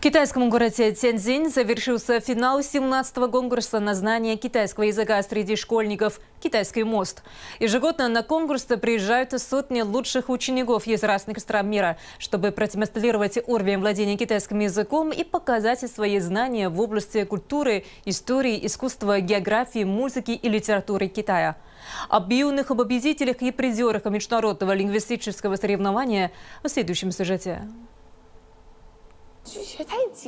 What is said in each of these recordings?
В китайском городе Тяньцзинь завершился финал 17-го конкурса на знание китайского языка среди школьников «Китайский мост». Ежегодно на конкурс приезжают сотни лучших учеников из разных стран мира, чтобы продемонстрировать уровень владения китайским языком и показать свои знания в области культуры, истории, искусства, географии, музыки и литературы Китая. Об юных победителях и призерах международного лингвистического соревнования в следующем сюжете.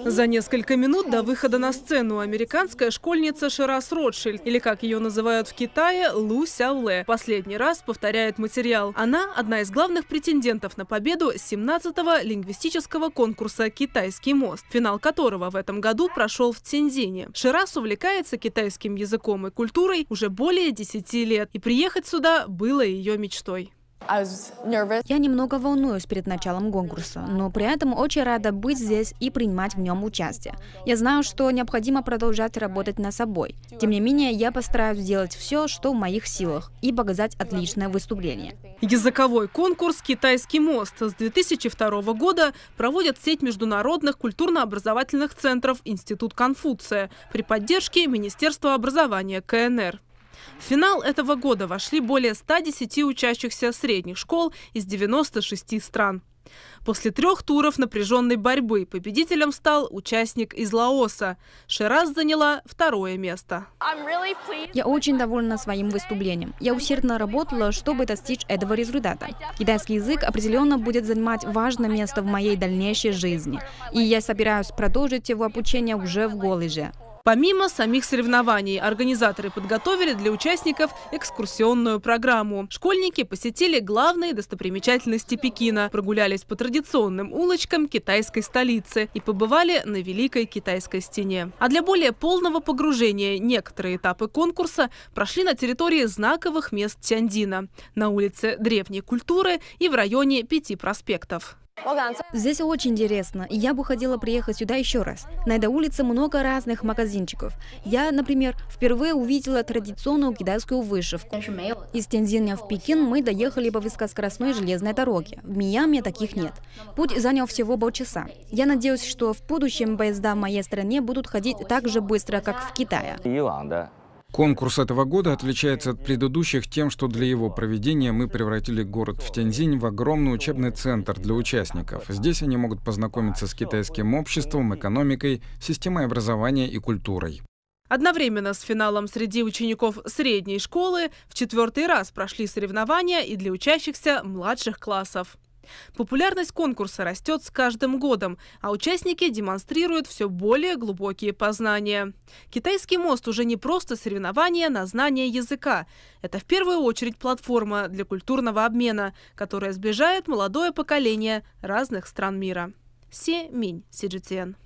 За несколько минут до выхода на сцену американская школьница Ширас Ротшильд, или как ее называют в Китае, Лу Сяоле, последний раз повторяет материал. Она одна из главных претендентов на победу 17-го лингвистического конкурса «Китайский мост», финал которого в этом году прошел в Тензине. Ширас увлекается китайским языком и культурой уже более 10 лет, и приехать сюда было ее мечтой. А я немного волнуюсь перед началом конкурса, но при этом очень рада быть здесь и принимать в нем участие. Я знаю, что необходимо продолжать работать над собой. Тем не менее, я постараюсь сделать все, что в моих силах, и показать отличное выступление. Языковой конкурс «Китайский мост» с 2002 года проводят сеть международных культурно-образовательных центров «Институт Конфуция» при поддержке Министерства образования КНР. В финал этого года вошли более 110 учащихся средних школ из 96 стран. После трех туров напряженной борьбы победителем стал участник из Лаоса. Шераз заняла второе место. Я очень довольна своим выступлением. Я усердно работала, чтобы достичь этого результата. Китайский язык определенно будет занимать важное место в моей дальнейшей жизни. И я собираюсь продолжить его обучение уже в колледже. Помимо самих соревнований, организаторы подготовили для участников экскурсионную программу. Школьники посетили главные достопримечательности Пекина, прогулялись по традиционным улочкам китайской столицы и побывали на Великой Китайской стене. А для более полного погружения некоторые этапы конкурса прошли на территории знаковых мест Тяньдина, на улице Древней культуры и в районе пяти проспектов. Здесь очень интересно. Я бы хотела приехать сюда еще раз. На этой улице много разных магазинчиков. Я, например, впервые увидела традиционную китайскую вышивку. Из Тензиня в Пекин мы доехали по высокоскоростной железной дороге. В Мияме таких нет. Путь занял всего полчаса. Я надеюсь, что в будущем поезда в моей стране будут ходить так же быстро, как в Китае. Конкурс этого года отличается от предыдущих тем, что для его проведения мы превратили город в Тяньзинь в огромный учебный центр для участников. Здесь они могут познакомиться с китайским обществом, экономикой, системой образования и культурой. Одновременно с финалом среди учеников средней школы в четвертый раз прошли соревнования и для учащихся младших классов. Популярность конкурса растет с каждым годом, а участники демонстрируют все более глубокие познания. Китайский мост уже не просто соревнование на знание языка. Это в первую очередь платформа для культурного обмена, которая сближает молодое поколение разных стран мира. Се Минь, CGTN.